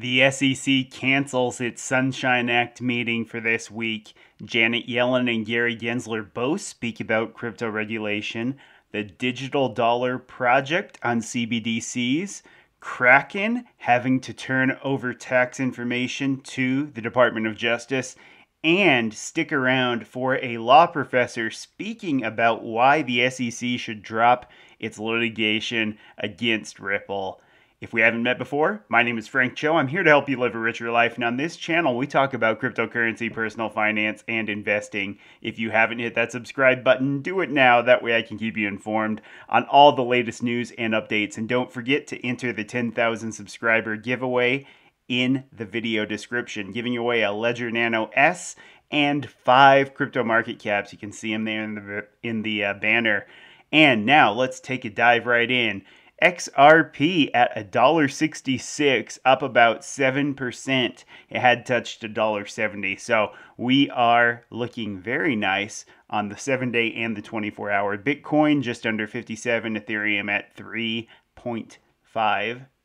The SEC cancels its Sunshine Act meeting for this week. Janet Yellen and Gary Gensler both speak about crypto regulation, the digital dollar project on CBDCs, Kraken having to turn over tax information to the Department of Justice, and stick around for a law professor speaking about why the SEC should drop its litigation against Ripple. If we haven't met before, my name is Frank Cho. I'm here to help you live a richer life. And on this channel, we talk about cryptocurrency, personal finance, and investing. If you haven't hit that subscribe button, do it now. That way I can keep you informed on all the latest news and updates. And don't forget to enter the 10,000 subscriber giveaway in the video description, giving away a Ledger Nano S and five crypto market caps. You can see them there in the, in the uh, banner. And now let's take a dive right in XRP at $1.66, up about 7%. It had touched $1.70. So we are looking very nice on the 7 day and the 24 hour. Bitcoin just under 57, Ethereum at 3.5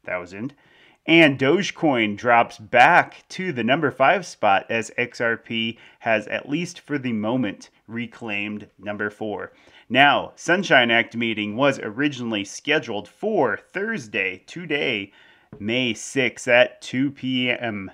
thousand. And Dogecoin drops back to the number five spot as XRP has, at least for the moment, reclaimed number four. Now, Sunshine Act meeting was originally scheduled for Thursday, today, May 6 at 2 p.m.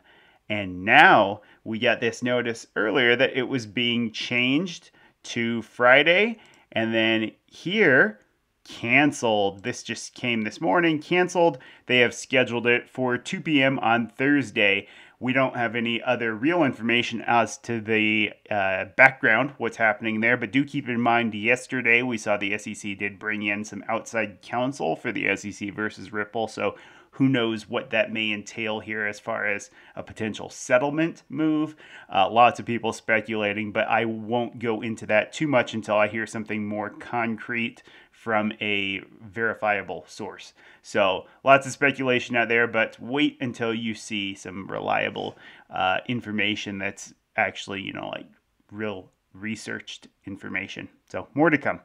And now we got this notice earlier that it was being changed to Friday and then here canceled. This just came this morning, canceled. They have scheduled it for 2 p.m. on Thursday. We don't have any other real information as to the uh, background, what's happening there, but do keep in mind yesterday we saw the SEC did bring in some outside counsel for the SEC versus Ripple. So who knows what that may entail here as far as a potential settlement move. Uh, lots of people speculating, but I won't go into that too much until I hear something more concrete from a verifiable source. So lots of speculation out there, but wait until you see some reliable uh, information that's actually, you know, like real researched information. So, more to come.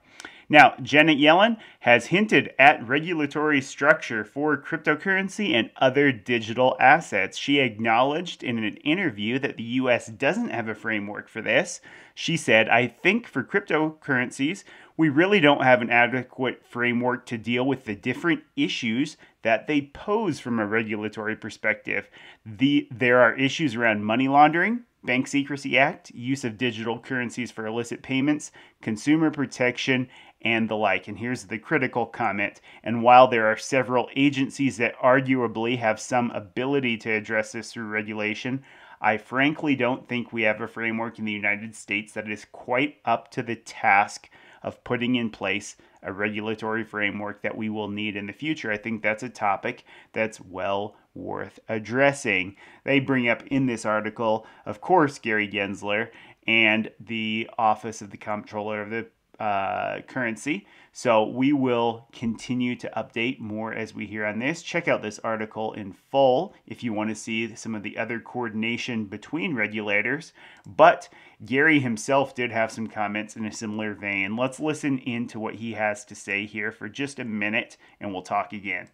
Now, Janet Yellen has hinted at regulatory structure for cryptocurrency and other digital assets. She acknowledged in an interview that the US doesn't have a framework for this. She said, I think for cryptocurrencies, we really don't have an adequate framework to deal with the different issues that they pose from a regulatory perspective. The, there are issues around money laundering, Bank Secrecy Act, use of digital currencies for illicit payments, consumer protection, and the like. And here's the critical comment. And while there are several agencies that arguably have some ability to address this through regulation, I frankly don't think we have a framework in the United States that is quite up to the task of putting in place a regulatory framework that we will need in the future. I think that's a topic that's well worth addressing. They bring up in this article, of course, Gary Gensler and the Office of the Comptroller of the uh, currency. So we will continue to update more as we hear on this. Check out this article in full if you want to see some of the other coordination between regulators. But Gary himself did have some comments in a similar vein. Let's listen into what he has to say here for just a minute and we'll talk again.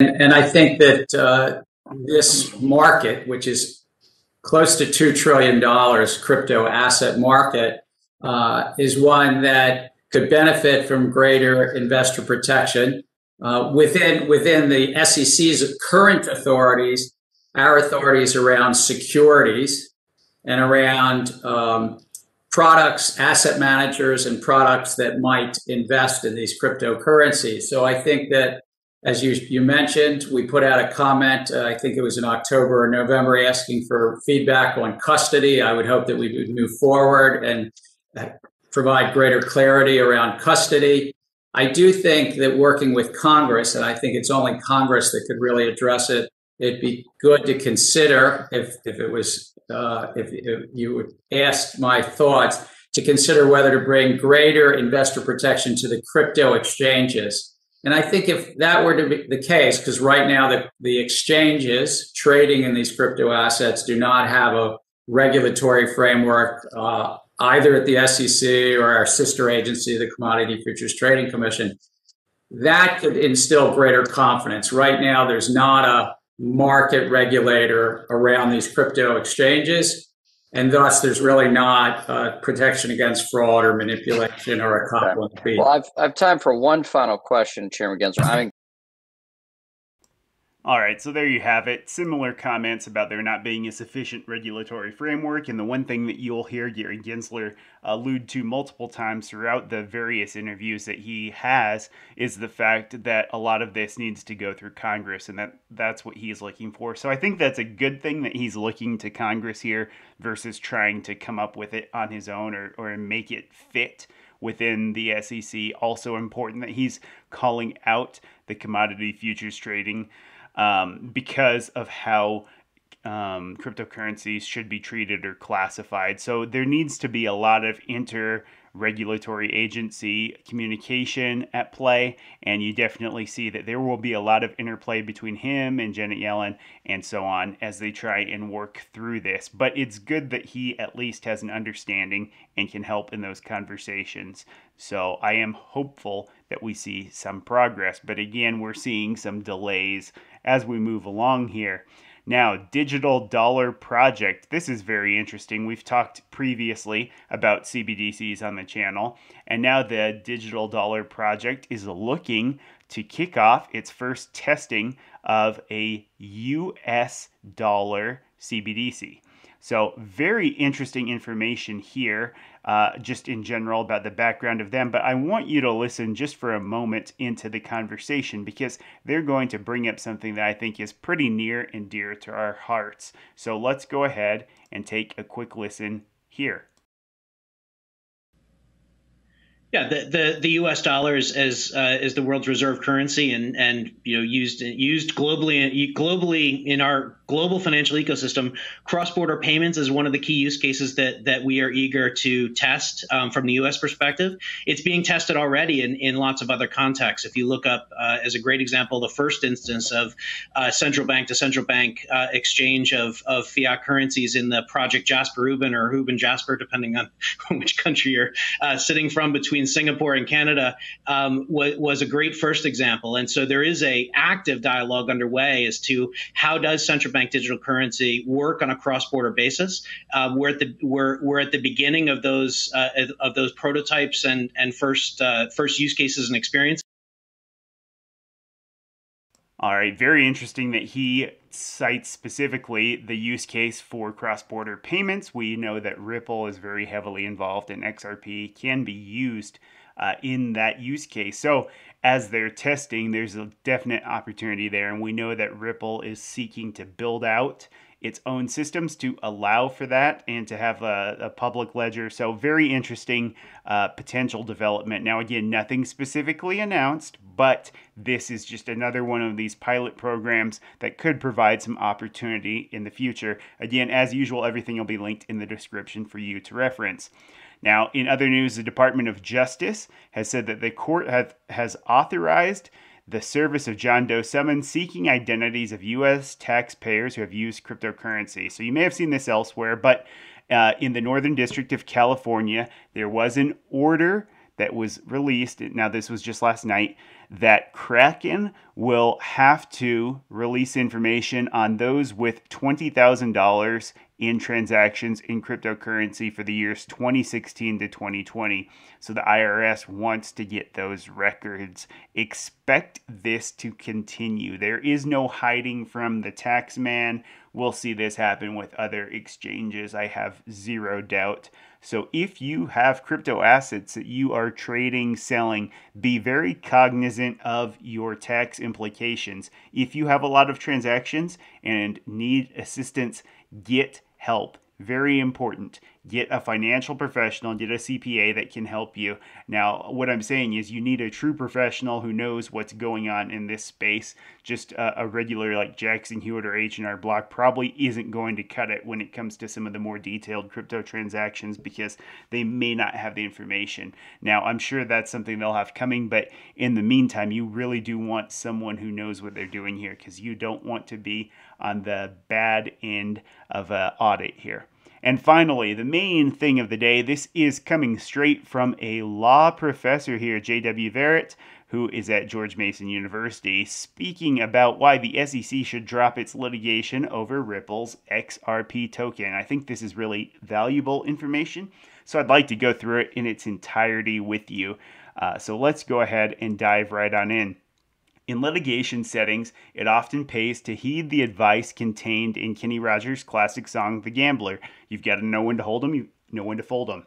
And, I think that uh, this market, which is close to $2 trillion crypto asset market, uh, is one that could benefit from greater investor protection. Uh, within, within the SEC's current authorities, our authorities around securities and around um, products, asset managers, and products that might invest in these cryptocurrencies. So I think that, as you, you mentioned, we put out a comment, uh, I think it was in October or November, asking for feedback on custody. I would hope that we would move forward and provide greater clarity around custody. I do think that working with Congress, and I think it's only Congress that could really address it, it'd be good to consider if, if it was, uh, if, if you would ask my thoughts, to consider whether to bring greater investor protection to the crypto exchanges. And I think if that were to be the case, because right now the, the exchanges trading in these crypto assets do not have a regulatory framework uh, either at the SEC or our sister agency, the Commodity Futures Trading Commission, that could instill greater confidence. Right now, there's not a market regulator around these crypto exchanges, and thus there's really not uh, protection against fraud or manipulation or a cop okay. Well, I've, I've time for one final question, Chairman Gensler. I mean, all right, so there you have it. Similar comments about there not being a sufficient regulatory framework, and the one thing that you'll hear Gary Gensler allude to multiple times throughout the various interviews that he has is the fact that a lot of this needs to go through Congress, and that that's what he's looking for. So I think that's a good thing that he's looking to Congress here versus trying to come up with it on his own or, or make it fit within the SEC. Also important that he's calling out the commodity futures trading um, because of how um, cryptocurrencies should be treated or classified. So there needs to be a lot of inter regulatory agency communication at play. And you definitely see that there will be a lot of interplay between him and Janet Yellen and so on as they try and work through this. But it's good that he at least has an understanding and can help in those conversations. So I am hopeful that we see some progress. But again, we're seeing some delays as we move along here. Now, digital dollar project. This is very interesting. We've talked previously about CBDCs on the channel, and now the digital dollar project is looking to kick off its first testing of a US dollar CBDC. So, very interesting information here, uh, just in general about the background of them. But I want you to listen just for a moment into the conversation because they're going to bring up something that I think is pretty near and dear to our hearts. So, let's go ahead and take a quick listen here. Yeah, the, the, the U.S. dollar is is, uh, is the world's reserve currency, and and you know used used globally globally in our global financial ecosystem. Cross border payments is one of the key use cases that that we are eager to test um, from the U.S. perspective. It's being tested already in, in lots of other contexts. If you look up uh, as a great example, the first instance of uh, central bank to central bank uh, exchange of of fiat currencies in the Project Jasper Rubin or Rubin Jasper, depending on which country you're uh, sitting from between between Singapore and Canada um, was, was a great first example. And so there is a active dialogue underway as to how does central bank digital currency work on a cross border basis. Uh, we're at the we're, we're at the beginning of those uh, of those prototypes and and first uh, first use cases and experiences. All right, very interesting that he cites specifically the use case for cross border payments. We know that Ripple is very heavily involved, and XRP can be used uh, in that use case. So, as they're testing, there's a definite opportunity there. And we know that Ripple is seeking to build out its own systems to allow for that and to have a, a public ledger. So, very interesting uh, potential development. Now, again, nothing specifically announced, but this is just another one of these pilot programs that could provide some opportunity in the future. Again, as usual, everything will be linked in the description for you to reference. Now, in other news, the Department of Justice has said that the court have, has authorized the service of John Doe 7 seeking identities of U.S. taxpayers who have used cryptocurrency. So you may have seen this elsewhere, but uh, in the Northern District of California, there was an order that was released. Now, this was just last night that Kraken will have to release information on those with $20,000 in transactions in cryptocurrency for the years 2016 to 2020. So the IRS wants to get those records. Expect this to continue. There is no hiding from the tax man. We'll see this happen with other exchanges. I have zero doubt. So if you have crypto assets that you are trading, selling, be very cognizant of your tax implications. If you have a lot of transactions and need assistance, get help. Very important get a financial professional, get a CPA that can help you. Now, what I'm saying is you need a true professional who knows what's going on in this space. Just a, a regular like Jackson Hewitt or H&R Block probably isn't going to cut it when it comes to some of the more detailed crypto transactions because they may not have the information. Now, I'm sure that's something they'll have coming, but in the meantime, you really do want someone who knows what they're doing here because you don't want to be on the bad end of an audit here. And finally, the main thing of the day this is coming straight from a law professor here, J.W. Verrett, who is at George Mason University, speaking about why the SEC should drop its litigation over Ripple's XRP token. I think this is really valuable information, so I'd like to go through it in its entirety with you. Uh, so let's go ahead and dive right on in. In litigation settings, it often pays to heed the advice contained in Kenny Rogers' classic song, The Gambler. You've got to know when to hold 'em, you know when to fold 'em.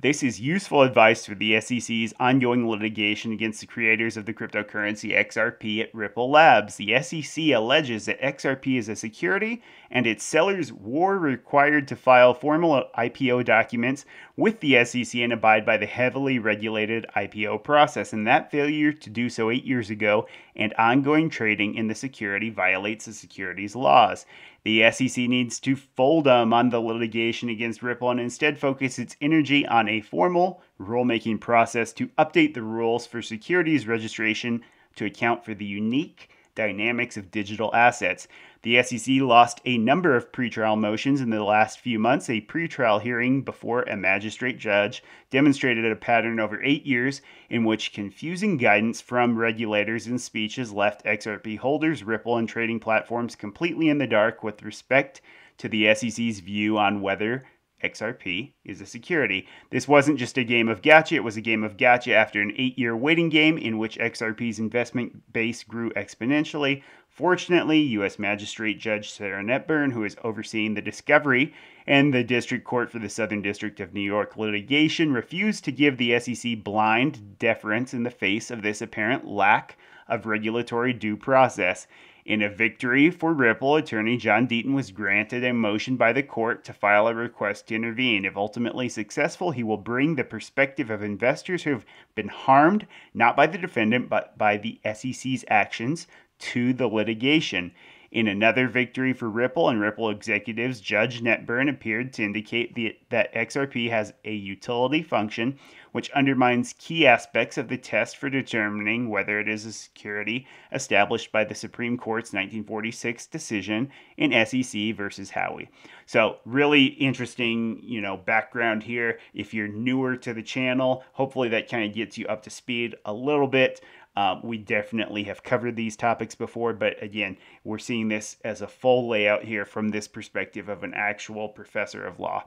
This is useful advice for the SEC's ongoing litigation against the creators of the cryptocurrency XRP at Ripple Labs. The SEC alleges that XRP is a security and its sellers were required to file formal IPO documents with the SEC and abide by the heavily regulated IPO process. And that failure to do so eight years ago and ongoing trading in the security violates the securities laws. The SEC needs to fold them on the litigation against Ripple and instead focus its energy on a formal rulemaking process to update the rules for securities registration to account for the unique dynamics of digital assets. The SEC lost a number of pretrial motions in the last few months. A pretrial hearing before a magistrate judge demonstrated a pattern over eight years in which confusing guidance from regulators and speeches left XRP holders, Ripple, and trading platforms completely in the dark with respect to the SEC's view on whether XRP is a security. This wasn't just a game of gotcha, it was a game of gotcha after an eight year waiting game in which XRP's investment base grew exponentially, Fortunately, U.S. Magistrate Judge Sarah Netburn, who is overseeing the discovery and the District Court for the Southern District of New York litigation, refused to give the SEC blind deference in the face of this apparent lack of regulatory due process. In a victory for Ripple, attorney John Deaton was granted a motion by the court to file a request to intervene. If ultimately successful, he will bring the perspective of investors who have been harmed not by the defendant but by the SEC's actions to the litigation. In another victory for Ripple and Ripple executives, Judge Netburn appeared to indicate the, that XRP has a utility function which undermines key aspects of the test for determining whether it is a security established by the Supreme Court's 1946 decision in SEC versus Howey. So, really interesting, you know, background here. If you're newer to the channel, hopefully that kind of gets you up to speed a little bit. Uh, we definitely have covered these topics before, but again, we're seeing this as a full layout here from this perspective of an actual professor of law.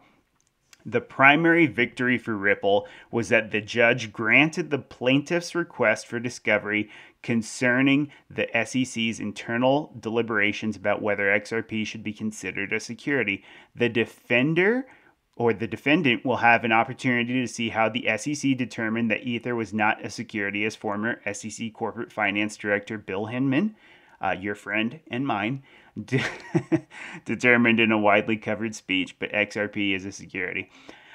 The primary victory for Ripple was that the judge granted the plaintiff's request for discovery concerning the SEC's internal deliberations about whether XRP should be considered a security. The defender or the defendant will have an opportunity to see how the SEC determined that Ether was not a security as former SEC Corporate Finance Director Bill Hinman, uh, your friend and mine, de- determined in a widely covered speech, but XRP is a security.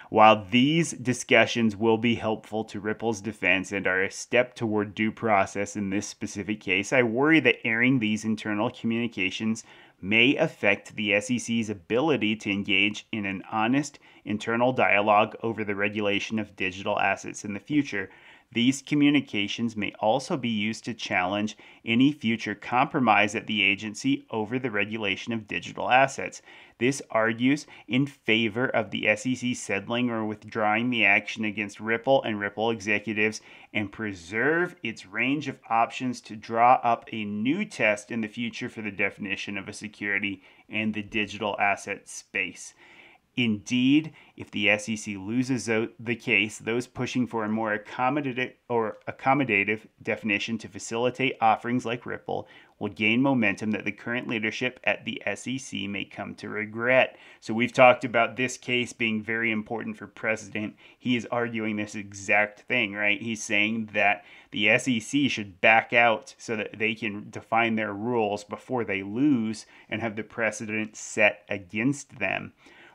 While these discussions will be helpful to Ripple's defense and are a step toward due process in this specific case, I worry that airing these internal communications may affect the SEC's ability to engage in an honest internal dialogue over the regulation of digital assets in the future, these communications may also be used to challenge any future compromise at the agency over the regulation of digital assets. This argues in favor of the SEC settling or withdrawing the action against Ripple and Ripple executives and preserve its range of options to draw up a new test in the future for the definition of a security in the digital asset space. Indeed, if the SEC loses the case, those pushing for a more accommodative or accommodative definition to facilitate offerings like Ripple will gain momentum that the current leadership at the SEC may come to regret. So we've talked about this case being very important for president. He is arguing this exact thing, right? He's saying that the SEC should back out so that they can define their rules before they lose and have the precedent set against them.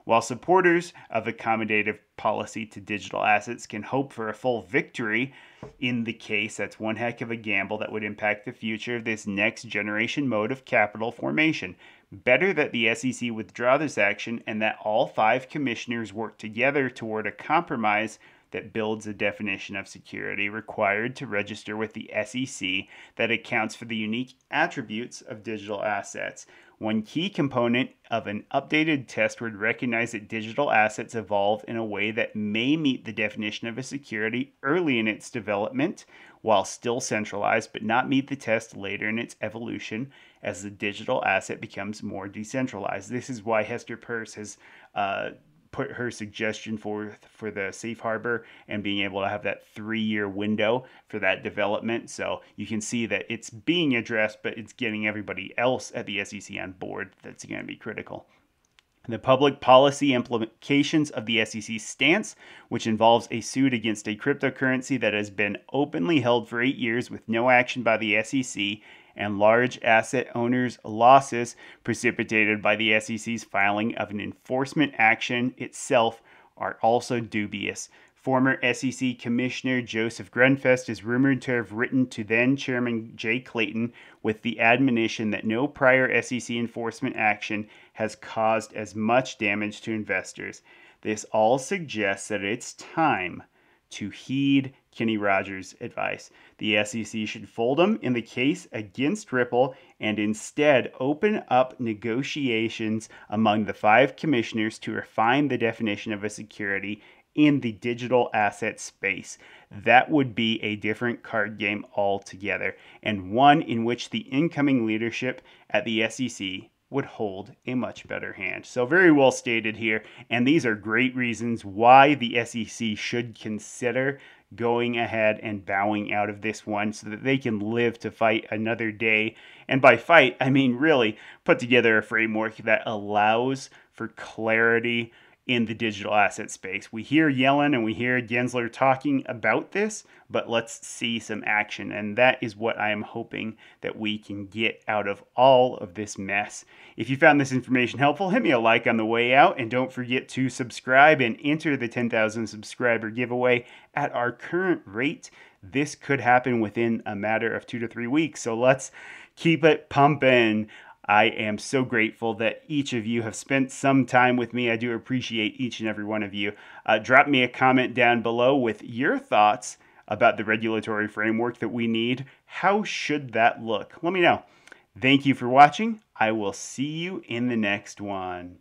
While supporters of accommodative policy to digital assets can hope for a full victory in the case, that's one heck of a gamble that would impact the future of this next generation mode of capital formation. Better that the SEC withdraw this action and that all five commissioners work together toward a compromise that builds a definition of security required to register with the SEC that accounts for the unique attributes of digital assets. One key component of an updated test would recognize that digital assets evolve in a way that may meet the definition of a security early in its development while still centralized, but not meet the test later in its evolution as the digital asset becomes more decentralized. This is why Hester Peirce has uh, put her suggestion forth for the safe harbor and being able to have that three year window for that development. So you can see that it's being addressed, but it's getting everybody else at the SEC on board that's going to be critical. The public policy implications of the SEC's stance, which involves a suit against a cryptocurrency that has been openly held for eight years with no action by the SEC and large asset owners' losses precipitated by the SEC's filing of an enforcement action itself are also dubious. Former SEC Commissioner Joseph Grunfest is rumored to have written to then Chairman Jay Clayton with the admonition that no prior SEC enforcement action has caused as much damage to investors. This all suggests that it's time to heed Kenny Rogers' advice. The SEC should fold them in the case against Ripple and instead open up negotiations among the five commissioners to refine the definition of a security in the digital asset space. That would be a different card game altogether, and one in which the incoming leadership at the SEC would hold a much better hand. So, very well stated here. And these are great reasons why the SEC should consider going ahead and bowing out of this one so that they can live to fight another day. And by fight, I mean really put together a framework that allows for clarity in the digital asset space. We hear Yellen and we hear Gensler talking about this, but let's see some action. And that is what I am hoping that we can get out of all of this mess. If you found this information helpful, hit me a like on the way out and don't forget to subscribe and enter the 10,000 subscriber giveaway at our current rate. This could happen within a matter of two to three weeks. So let's keep it pumping. I am so grateful that each of you have spent some time with me. I do appreciate each and every one of you. Uh, drop me a comment down below with your thoughts about the regulatory framework that we need. How should that look? Let me know. Thank you for watching. I will see you in the next one.